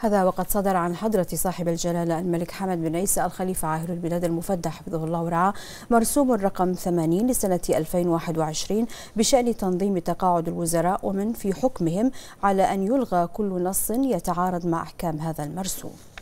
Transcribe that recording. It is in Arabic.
هذا وقد صدر عن حضرة صاحب الجلالة الملك حمد بن عيسى الخليفة عاهل البلاد المفدى حفظه الله ورعاه مرسوم رقم 80 لسنة 2021 بشأن تنظيم تقاعد الوزراء ومن في حكمهم على أن يلغى كل نص يتعارض مع أحكام هذا المرسوم